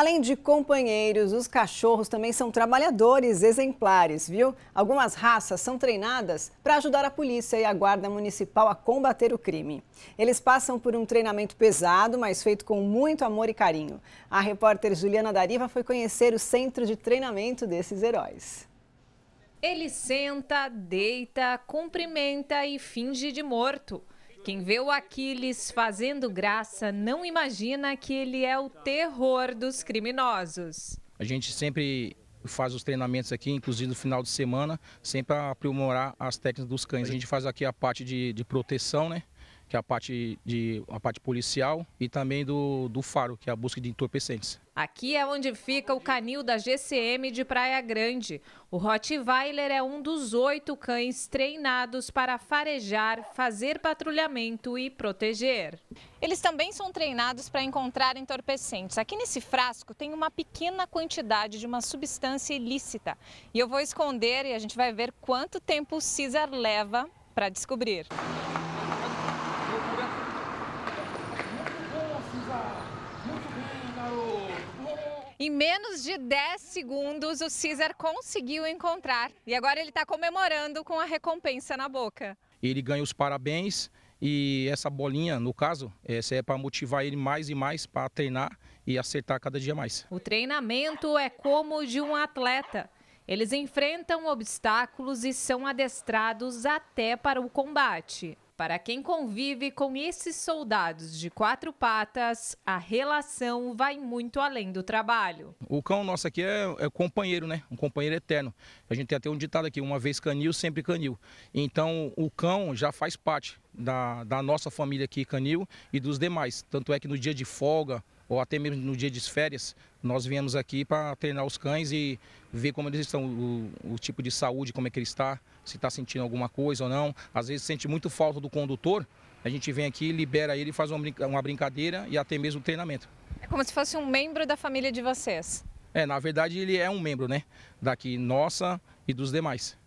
Além de companheiros, os cachorros também são trabalhadores exemplares, viu? Algumas raças são treinadas para ajudar a polícia e a guarda municipal a combater o crime. Eles passam por um treinamento pesado, mas feito com muito amor e carinho. A repórter Juliana Dariva foi conhecer o centro de treinamento desses heróis. Ele senta, deita, cumprimenta e finge de morto. Quem vê o Aquiles fazendo graça não imagina que ele é o terror dos criminosos. A gente sempre faz os treinamentos aqui, inclusive no final de semana, sempre para aprimorar as técnicas dos cães. A gente faz aqui a parte de, de proteção, né? que é a parte, de, a parte policial, e também do, do faro, que é a busca de entorpecentes. Aqui é onde fica o canil da GCM de Praia Grande. O Rottweiler é um dos oito cães treinados para farejar, fazer patrulhamento e proteger. Eles também são treinados para encontrar entorpecentes. Aqui nesse frasco tem uma pequena quantidade de uma substância ilícita. E eu vou esconder e a gente vai ver quanto tempo o Cesar leva para descobrir. Em menos de 10 segundos, o César conseguiu encontrar e agora ele está comemorando com a recompensa na boca. Ele ganha os parabéns e essa bolinha, no caso, essa é para motivar ele mais e mais para treinar e acertar cada dia mais. O treinamento é como o de um atleta. Eles enfrentam obstáculos e são adestrados até para o combate. Para quem convive com esses soldados de quatro patas, a relação vai muito além do trabalho. O cão nosso aqui é, é companheiro, né? Um companheiro eterno. A gente tem até um ditado aqui, uma vez canil, sempre canil. Então o cão já faz parte da, da nossa família aqui, Canil, e dos demais. Tanto é que no dia de folga, ou até mesmo no dia de férias, nós viemos aqui para treinar os cães e ver como eles estão, o, o tipo de saúde, como é que ele está, se está sentindo alguma coisa ou não. Às vezes sente muito falta do condutor, a gente vem aqui, libera ele, faz uma brincadeira e até mesmo treinamento. É como se fosse um membro da família de vocês. É, na verdade ele é um membro, né? Daqui nossa e dos demais.